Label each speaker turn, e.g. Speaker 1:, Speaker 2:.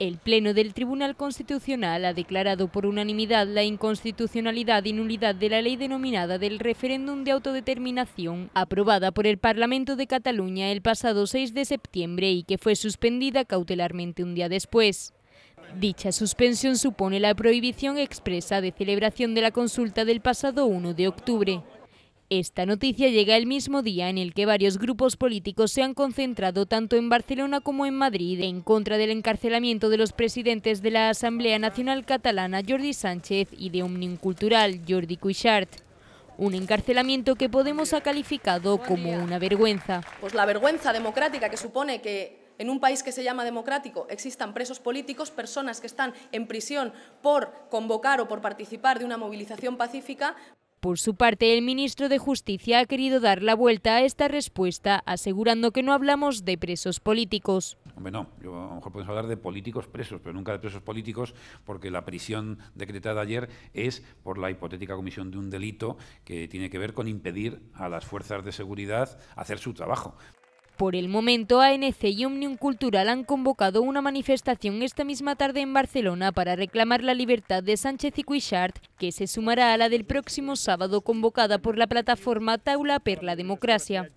Speaker 1: El Pleno del Tribunal Constitucional ha declarado por unanimidad la inconstitucionalidad y nulidad de la ley denominada del referéndum de autodeterminación, aprobada por el Parlamento de Cataluña el pasado 6 de septiembre y que fue suspendida cautelarmente un día después. Dicha suspensión supone la prohibición expresa de celebración de la consulta del pasado 1 de octubre. Esta noticia llega el mismo día en el que varios grupos políticos se han concentrado tanto en Barcelona como en Madrid en contra del encarcelamiento de los presidentes de la Asamblea Nacional Catalana Jordi Sánchez y de Omnium Cultural Jordi Cuixart. Un encarcelamiento que Podemos ha calificado como una vergüenza.
Speaker 2: Pues la vergüenza democrática que supone que en un país que se llama democrático existan presos políticos, personas que están en prisión por convocar o por participar de una movilización pacífica.
Speaker 1: Por su parte, el ministro de Justicia ha querido dar la vuelta a esta respuesta, asegurando que no hablamos de presos políticos. Hombre, no,
Speaker 3: yo, a lo mejor podemos hablar de políticos presos, pero nunca de presos políticos, porque la prisión decretada ayer es por la hipotética comisión de un delito que tiene que ver con impedir a las fuerzas de seguridad hacer su trabajo.
Speaker 1: Por el momento, ANC y Omnium Cultural han convocado una manifestación esta misma tarde en Barcelona para reclamar la libertad de Sánchez y Cuixart, que se sumará a la del próximo sábado convocada por la plataforma Taula per la Democracia.